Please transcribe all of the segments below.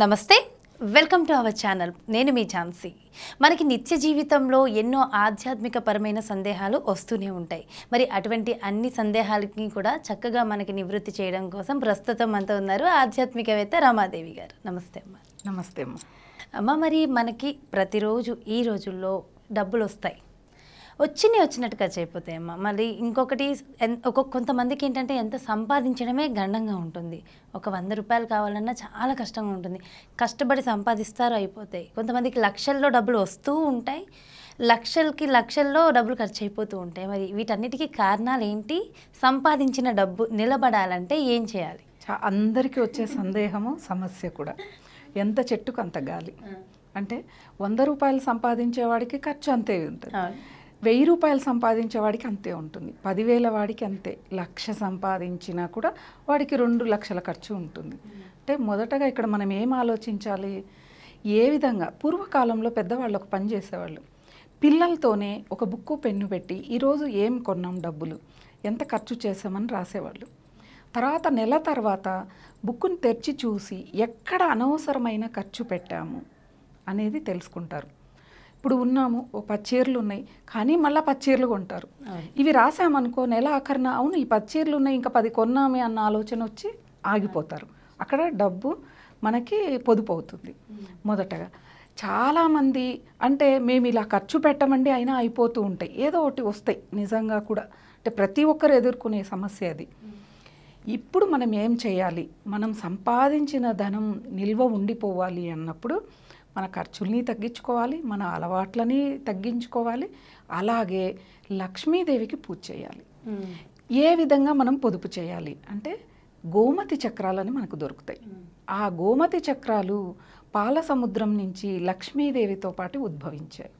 నమస్తే welcome to our channel నేను మీ ఝాన్సీ మనకి నిత్య జీవితంలో ఎన్నో ఆధ్యాత్మిక పరమైన సందేహాలు వస్తూనే ఉంటాయి మరి అటువంటి అన్ని సందేహాలకి కూడా చక్కగా మనకి నివృత్తి చేయడం కోసం ప్రస్తుతం అంత ఉన్నారు ఆధ్యాత్మికవేత్త రామాదేవి గారు నమస్తే అమ్మ నమస్తే అమ్మ అమ్మ మరి మనకి ప్రతిరోజు ఈ రోజుల్లో డబ్బులు వస్తాయి వచ్చినాయి వచ్చినట్టుగా అమ్మ మళ్ళీ ఇంకొకటి ఒక్కొక్క కొంతమందికి ఏంటంటే ఎంత సంపాదించడమే గండంగా ఉంటుంది ఒక వంద రూపాయలు కావాలన్నా చాలా కష్టంగా ఉంటుంది కష్టపడి సంపాదిస్తారు అయిపోతాయి కొంతమందికి లక్షల్లో డబ్బులు వస్తూ ఉంటాయి లక్షలకి లక్షల్లో డబ్బులు ఖర్చు అయిపోతూ ఉంటాయి మరి వీటన్నిటికీ కారణాలు ఏంటి సంపాదించిన డబ్బు నిలబడాలంటే ఏం చేయాలి అందరికీ వచ్చే సందేహము సమస్య కూడా ఎంత చెట్టుకు అంత గాలి అంటే వంద రూపాయలు సంపాదించేవాడికి ఖర్చు అంతే ఉంటుంది వెయ్యి రూపాయలు సంపాదించే వాడికి అంతే ఉంటుంది పదివేల వాడికి అంతే లక్ష సంపాదించినా కూడా వాడికి రెండు లక్షల ఖర్చు ఉంటుంది అంటే మొదటగా ఇక్కడ మనం ఏం ఆలోచించాలి ఏ విధంగా పూర్వకాలంలో పెద్దవాళ్ళు ఒక పని చేసేవాళ్ళు పిల్లలతోనే ఒక బుక్కు పెన్ను పెట్టి ఈరోజు ఏం కొన్నాం డబ్బులు ఎంత ఖర్చు చేసామని రాసేవాళ్ళు తర్వాత నెల తర్వాత బుక్కును తెరిచి చూసి ఎక్కడ అనవసరమైన ఖర్చు పెట్టాము అనేది తెలుసుకుంటారు ఇప్పుడు ఉన్నాము ఓ పచ్చీరలు ఉన్నాయి కానీ మళ్ళీ పచ్చీరలు కొంటారు ఇవి రాసామనుకో నెల ఆఖరణ అవును ఈ పచ్చీరలు ఉన్నాయి ఇంకా పది కొన్నామే అన్న ఆలోచన వచ్చి ఆగిపోతారు అక్కడ డబ్బు మనకి పొదుపు అవుతుంది మొదటగా చాలామంది అంటే మేము ఇలా ఖర్చు పెట్టమండి అయినా అయిపోతూ ఉంటాయి ఏదో ఒకటి వస్తాయి నిజంగా కూడా అంటే ప్రతి ఒక్కరు ఎదుర్కొనే సమస్య అది ఇప్పుడు మనం ఏం చేయాలి మనం సంపాదించిన ధనం నిల్వ ఉండిపోవాలి అన్నప్పుడు మన ఖర్చుల్ని తగ్గించుకోవాలి మన అలవాట్లని తగ్గించుకోవాలి అలాగే లక్ష్మీదేవికి పూజ చేయాలి ఏ విధంగా మనం పొదుపు చేయాలి అంటే గోమతి చక్రాలని మనకు దొరుకుతాయి ఆ గోమతి చక్రాలు పాల సముద్రం నుంచి లక్ష్మీదేవితో పాటు ఉద్భవించాయి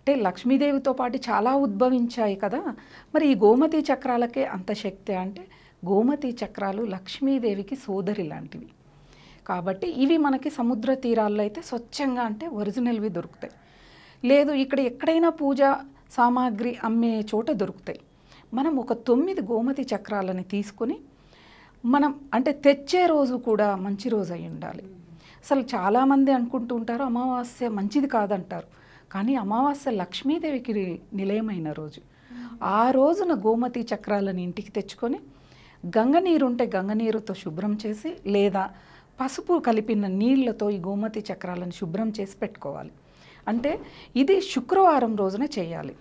అంటే లక్ష్మీదేవితో పాటు చాలా ఉద్భవించాయి కదా మరి ఈ గోమతి చక్రాలకే అంత శక్తి అంటే గోమతి చక్రాలు లక్ష్మీదేవికి సోదరి లాంటివి కాబట్టి ఇవి మనకి సముద్ర తీరాల్లో అయితే స్వచ్ఛంగా అంటే ఒరిజినల్వి దొరుకుతాయి లేదు ఇక్కడ ఎక్కడైనా పూజ సామాగ్రి అమ్మే చోట దొరుకుతాయి మనం ఒక తొమ్మిది గోమతి చక్రాలని తీసుకుని మనం అంటే తెచ్చే రోజు కూడా మంచి రోజు అయి ఉండాలి అసలు చాలామంది అనుకుంటూ ఉంటారు అమావాస్య మంచిది కాదంటారు కానీ అమావాస్య లక్ష్మీదేవికి నిలయమైన రోజు ఆ రోజున గోమతి చక్రాలను ఇంటికి తెచ్చుకొని గంగనీరు ఉంటే గంగనీరుతో శుభ్రం చేసి లేదా పసుపు కలిపిన నీళ్లతో ఈ గోమతి చక్రాలను శుభ్రం చేసి పెట్టుకోవాలి అంటే ఇది శుక్రవారం రోజున చేయాలి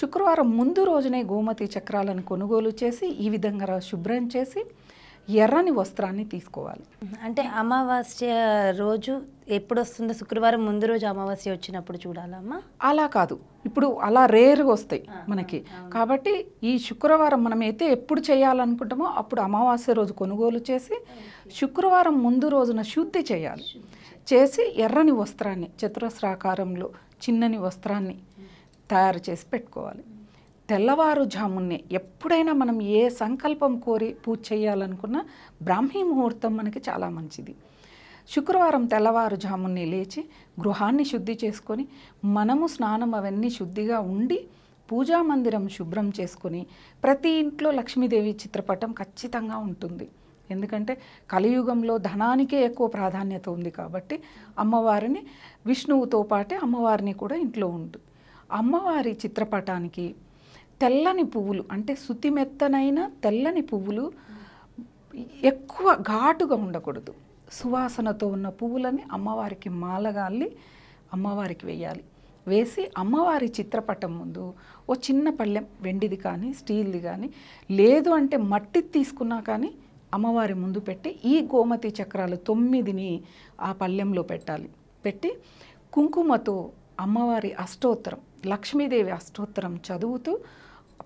శుక్రవారం ముందు రోజునే గోమతి చక్రాలను కొనుగోలు చేసి ఈ విధంగా శుభ్రం చేసి ఎర్రని వస్త్రాన్ని తీసుకోవాలి అంటే అమావాస్య రోజు ఎప్పుడు వస్తుందో శుక్రవారం ముందు రోజు అమావాస్య వచ్చినప్పుడు చూడాలమ్మా అలా కాదు ఇప్పుడు అలా రేరుగా వస్తాయి మనకి కాబట్టి ఈ శుక్రవారం మనం అయితే ఎప్పుడు చేయాలనుకుంటామో అప్పుడు అమావాస్య రోజు కొనుగోలు చేసి శుక్రవారం ముందు రోజున శుద్ధి చేయాలి చేసి ఎర్రని వస్త్రాన్ని చతురస్రాకారంలో చిన్నని వస్త్రాన్ని hmm. తయారు చేసి పెట్టుకోవాలి తెల్లవారుజామునే ఎప్పుడైనా మనం ఏ సంకల్పం కోరి పూజ చేయాలనుకున్నా బ్రాహ్మీ ముహూర్తం మనకి చాలా మంచిది శుక్రవారం తెల్లవారుజామునే లేచి గృహాన్ని శుద్ధి చేసుకొని మనము స్నానం అవన్నీ శుద్ధిగా ఉండి పూజా మందిరం శుభ్రం చేసుకొని ప్రతి ఇంట్లో లక్ష్మీదేవి చిత్రపటం ఖచ్చితంగా ఉంటుంది ఎందుకంటే కలియుగంలో ధనానికే ఎక్కువ ప్రాధాన్యత ఉంది కాబట్టి అమ్మవారిని విష్ణువుతో పాటే అమ్మవారిని కూడా ఇంట్లో ఉంటుంది అమ్మవారి చిత్రపటానికి తెల్లని పువ్వులు అంటే శుతి మెత్తనైన తెల్లని పువ్వులు ఎక్కువ ఘాటుగా ఉండకూడదు సువాసనతో ఉన్న పువ్వులని అమ్మవారికి మాలగాల్లి అమ్మవారికి వేయాలి వేసి అమ్మవారి చిత్రపటం ముందు ఓ చిన్న పళ్ళెం వెండిది కానీ స్టీల్ది కానీ లేదు అంటే మట్టి తీసుకున్నా కానీ అమ్మవారి ముందు పెట్టి ఈ గోమతి చక్రాలు తొమ్మిదిని ఆ పళ్ళెంలో పెట్టాలి పెట్టి కుంకుమతో అమ్మవారి అష్టోత్తరం లక్ష్మీదేవి అష్టోత్తరం చదువుతూ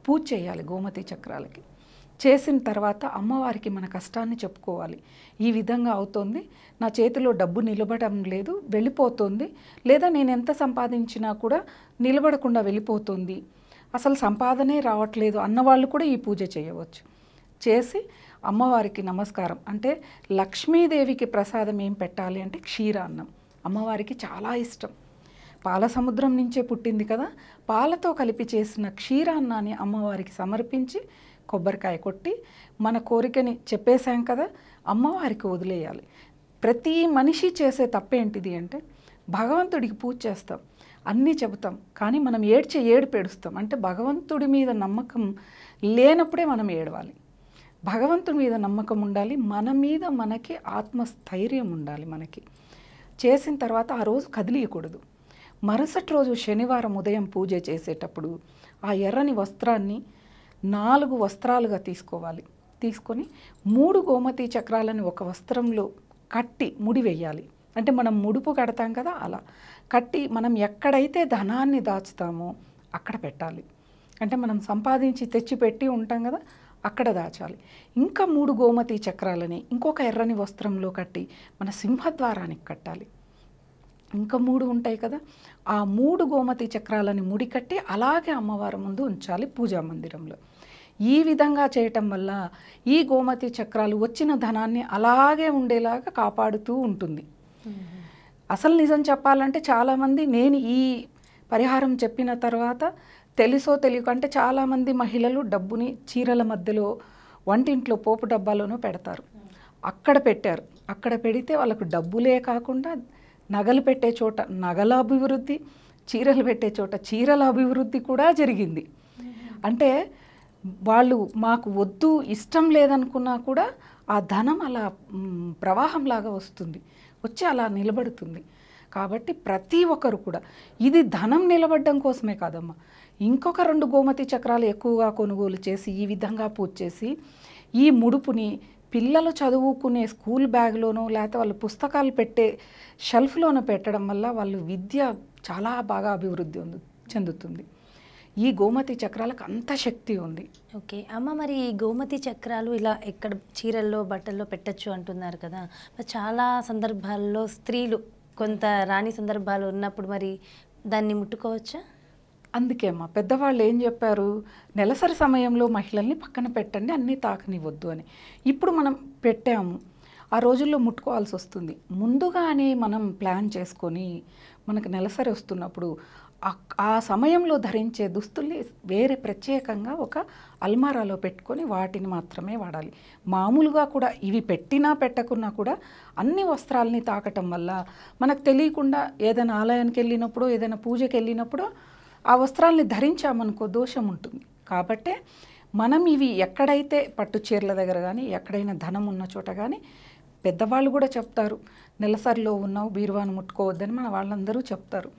పూజ చేయాలి గోమతి చక్రాలకి చేసిన తర్వాత అమ్మవారికి మన కష్టాన్ని చెప్పుకోవాలి ఈ విధంగా అవుతుంది నా చేతిలో డబ్బు నిలబడడం లేదు వెళ్ళిపోతుంది లేదా నేను ఎంత సంపాదించినా కూడా నిలబడకుండా వెళ్ళిపోతుంది అసలు సంపాదనే రావట్లేదు అన్నవాళ్ళు కూడా ఈ పూజ చేయవచ్చు చేసి అమ్మవారికి నమస్కారం అంటే లక్ష్మీదేవికి ప్రసాదం ఏం పెట్టాలి అంటే క్షీరాన్నం అమ్మవారికి చాలా ఇష్టం పాల సముద్రం నుంచే పుట్టింది కదా పాలతో కలిపి చేసిన క్షీరాన్నాన్ని అమ్మవారికి సమర్పించి కొబ్బరికాయ కొట్టి మన కోరికని చెప్పేశాం కదా అమ్మవారికి వదిలేయాలి ప్రతి మనిషి చేసే తప్పేంటిది అంటే భగవంతుడికి పూజ చేస్తాం అన్నీ చెబుతాం కానీ మనం ఏడ్చే ఏడు పెడుస్తాం అంటే భగవంతుడి మీద నమ్మకం లేనప్పుడే మనం ఏడవాలి భగవంతుడి మీద నమ్మకం ఉండాలి మన మీద మనకి ఆత్మస్థైర్యం ఉండాలి మనకి చేసిన తర్వాత ఆ రోజు కదిలియకూడదు మరుసటి రోజు శనివారం ఉదయం పూజ చేసేటప్పుడు ఆ ఎర్రని వస్త్రాన్ని నాలుగు వస్త్రాలుగా తీసుకోవాలి తీసుకొని మూడు గోమతి చక్రాలను ఒక వస్త్రంలో కట్టి ముడి అంటే మనం ముడుపు కడతాం కదా అలా కట్టి మనం ఎక్కడైతే ధనాన్ని దాచుతామో అక్కడ పెట్టాలి అంటే మనం సంపాదించి తెచ్చిపెట్టి ఉంటాం కదా అక్కడ దాచాలి ఇంకా మూడు గోమతి చక్రాలని ఇంకొక ఎర్రని వస్త్రంలో కట్టి మన సింహద్వారానికి కట్టాలి ఇంకా మూడు ఉంటాయి కదా ఆ మూడు గోమతి చక్రాలని ముడికట్టి అలాగే అమ్మవారి ముందు ఉంచాలి పూజా మందిరంలో ఈ విధంగా చేయటం వల్ల ఈ గోమతి చక్రాలు వచ్చిన ధనాన్ని అలాగే ఉండేలాగా కాపాడుతూ ఉంటుంది అసలు నిజం చెప్పాలంటే చాలామంది నేను ఈ పరిహారం చెప్పిన తర్వాత తెలుసో తెలియక అంటే చాలామంది మహిళలు డబ్బుని చీరల మధ్యలో వంటింట్లో పోపు డబ్బాలోనూ పెడతారు అక్కడ పెట్టారు అక్కడ పెడితే వాళ్ళకు డబ్బులే కాకుండా నగలు పెట్టే చోట నగల అభివృద్ధి చీరలు పెట్టే చోట చీరల అభివృద్ధి కూడా జరిగింది అంటే వాళ్ళు మాకు వద్దు ఇష్టం లేదనుకున్నా కూడా ఆ ధనం అలా ప్రవాహంలాగా వస్తుంది వచ్చి అలా నిలబడుతుంది కాబట్టి ప్రతి ఒక్కరు కూడా ఇది ధనం నిలబడడం కోసమే కాదమ్మా ఇంకొక రెండు గోమతి చక్రాలు ఎక్కువగా కొనుగోలు చేసి ఈ విధంగా పూజ చేసి ఈ ముడుపుని పిల్లలు చదువుకునే స్కూల్ బ్యాగ్లోనో లేకపోతే వాళ్ళు పుస్తకాలు పెట్టే షెల్ఫ్లోనూ పెట్టడం వల్ల వాళ్ళు విద్య చాలా బాగా అభివృద్ధి చెందుతుంది ఈ గోమతి చక్రాలకు అంత శక్తి ఉంది ఓకే అమ్మ మరి ఈ గోమతి చక్రాలు ఇలా ఎక్కడ చీరల్లో బట్టల్లో పెట్టచ్చు అంటున్నారు కదా చాలా సందర్భాల్లో స్త్రీలు కొంత రాణి సందర్భాలు ఉన్నప్పుడు మరి దాన్ని ముట్టుకోవచ్చా అందుకే మా పెద్దవాళ్ళు ఏం చెప్పారు నెలసరి సమయంలో మహిళల్ని పక్కన పెట్టండి అన్నీ తాకనివ్వద్దు అని ఇప్పుడు మనం పెట్టాము ఆ రోజుల్లో ముట్టుకోవాల్సి వస్తుంది ముందుగానే మనం ప్లాన్ చేసుకొని మనకు నెలసరి వస్తున్నప్పుడు ఆ సమయంలో ధరించే దుస్తుల్ని వేరే ప్రత్యేకంగా ఒక అల్మారాలో పెట్టుకొని వాటిని మాత్రమే వాడాలి మామూలుగా కూడా ఇవి పెట్టినా పెట్టకున్నా కూడా అన్ని వస్త్రాలని తాకటం వల్ల మనకు తెలియకుండా ఏదైనా ఆలయానికి వెళ్ళినప్పుడు ఏదైనా పూజకి వెళ్ళినప్పుడు ఆ వస్త్రాల్ని ధరించామనుకో దోషం ఉంటుంది కాబట్టే మనం ఇవి ఎక్కడైతే పట్టు చీరల దగ్గర కానీ ఎక్కడైనా ధనం ఉన్న చోట కానీ పెద్దవాళ్ళు కూడా చెప్తారు నెలసరిలో ఉన్నావు బీరువాను ముట్టుకోవద్దని మన వాళ్ళందరూ చెప్తారు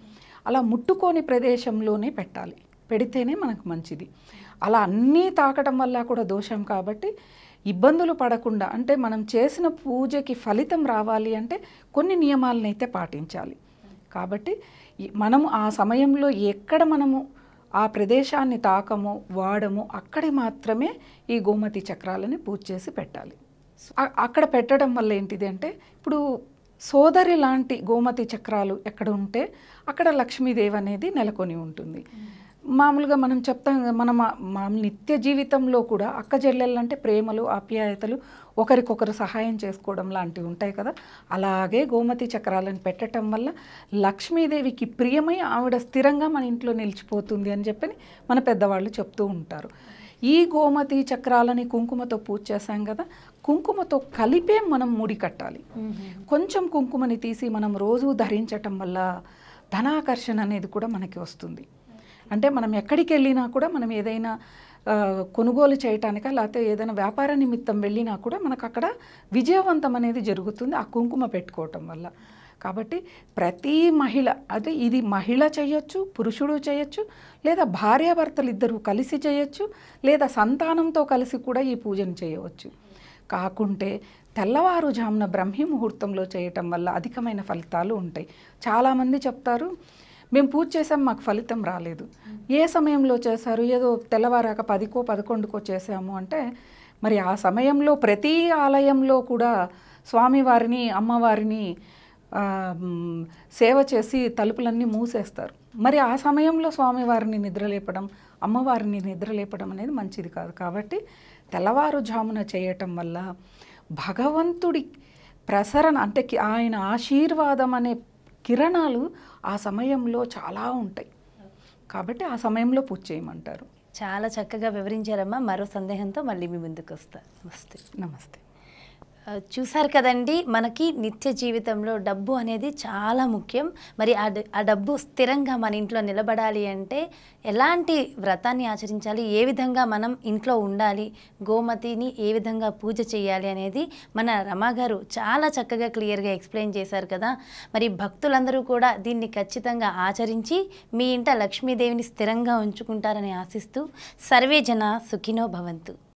అలా ముట్టుకోని ప్రదేశంలోనే పెట్టాలి పెడితేనే మనకు మంచిది అలా అన్నీ తాకటం వల్ల కూడా దోషం కాబట్టి ఇబ్బందులు పడకుండా అంటే మనం చేసిన పూజకి ఫలితం రావాలి అంటే కొన్ని నియమాలనైతే పాటించాలి కాబట్టి మనము ఆ సమయంలో ఎక్కడ మనము ఆ ప్రదేశాన్ని తాకము వాడము అక్కడి మాత్రమే ఈ గోమతి చక్రాలని పూజ చేసి పెట్టాలి అక్కడ పెట్టడం వల్ల ఏంటిది అంటే ఇప్పుడు సోదరి లాంటి గోమతి చక్రాలు ఎక్కడ ఉంటే అక్కడ లక్ష్మీదేవి అనేది నెలకొని ఉంటుంది మామూలుగా మనం చెప్తాం మన మా నిత్య జీవితంలో కూడా అక్క అంటే ప్రేమలు ఆప్యాయతలు ఒకరికొకరు సహాయం చేసుకోవడం లాంటివి ఉంటాయి కదా అలాగే గోమతి చక్రాలను పెట్టడం వల్ల లక్ష్మీదేవికి ప్రియమై ఆవిడ స్థిరంగా మన ఇంట్లో నిలిచిపోతుంది అని చెప్పని మన పెద్దవాళ్ళు చెప్తూ ఉంటారు ఈ గోమతి చక్రాలని కుంకుమతో పూజ చేశాం కదా కుంకుమతో కలిపే మనం ముడి కట్టాలి కొంచెం కుంకుమని తీసి మనం రోజు ధరించటం వల్ల ధనాకర్షణ అనేది కూడా మనకి వస్తుంది అంటే మనం ఎక్కడికి వెళ్ళినా కూడా మనం ఏదైనా కొనుగోలు చేయటానిక లేకపోతే ఏదైనా వ్యాపార నిమిత్తం వెళ్ళినా కూడా మనకు అక్కడ విజయవంతం అనేది జరుగుతుంది ఆ కుంకుమ పెట్టుకోవటం వల్ల కాబట్టి ప్రతి మహిళ అదే ఇది మహిళ చేయొచ్చు పురుషుడు చేయొచ్చు లేదా భార్యాభర్తలు ఇద్దరు కలిసి చేయొచ్చు లేదా సంతానంతో కలిసి కూడా ఈ పూజను చేయవచ్చు కాకుంటే తెల్లవారుజామున బ్రహ్మీ ముహూర్తంలో చేయటం వల్ల అధికమైన ఫలితాలు ఉంటాయి చాలామంది చెప్తారు మేము పూజ చేసాం మాకు ఫలితం రాలేదు hmm. ఏ సమయంలో చేశారు ఏదో తెల్లవారాక పదికో పదకొండుకో చేసాము అంటే మరి ఆ సమయంలో ప్రతి ఆలయంలో కూడా స్వామివారిని అమ్మవారిని సేవ చేసి తలుపులన్నీ మూసేస్తారు మరి ఆ సమయంలో స్వామివారిని నిద్రలేపడం అమ్మవారిని నిద్రలేపడం అనేది మంచిది కాదు కాబట్టి తెల్లవారుజామున చేయటం వల్ల భగవంతుడి ప్రసరణ అంటే ఆయన ఆశీర్వాదం అనే కిరణాలు ఆ సమయంలో చాలా ఉంటాయి కాబట్టి ఆ సమయంలో పూజ చేయమంటారు చాలా చక్కగా వివరించారమ్మా మరో సందేహంతో మళ్ళీ మీ ముందుకు వస్తా నమస్తే నమస్తే చూసారు కదండి మనకి నిత్య జీవితంలో డబ్బు అనేది చాలా ముఖ్యం మరి ఆ ఆ డబ్బు స్థిరంగా మన ఇంట్లో నిలబడాలి అంటే ఎలాంటి వ్రతాన్ని ఆచరించాలి ఏ విధంగా మనం ఇంట్లో ఉండాలి గోమతిని ఏ విధంగా పూజ చేయాలి అనేది మన రమాగారు చాలా చక్కగా క్లియర్గా ఎక్స్ప్లెయిన్ చేశారు కదా మరి భక్తులందరూ కూడా దీన్ని ఖచ్చితంగా ఆచరించి మీ ఇంట లక్ష్మీదేవిని స్థిరంగా ఉంచుకుంటారని ఆశిస్తూ సర్వే జన సుఖినో భవంతు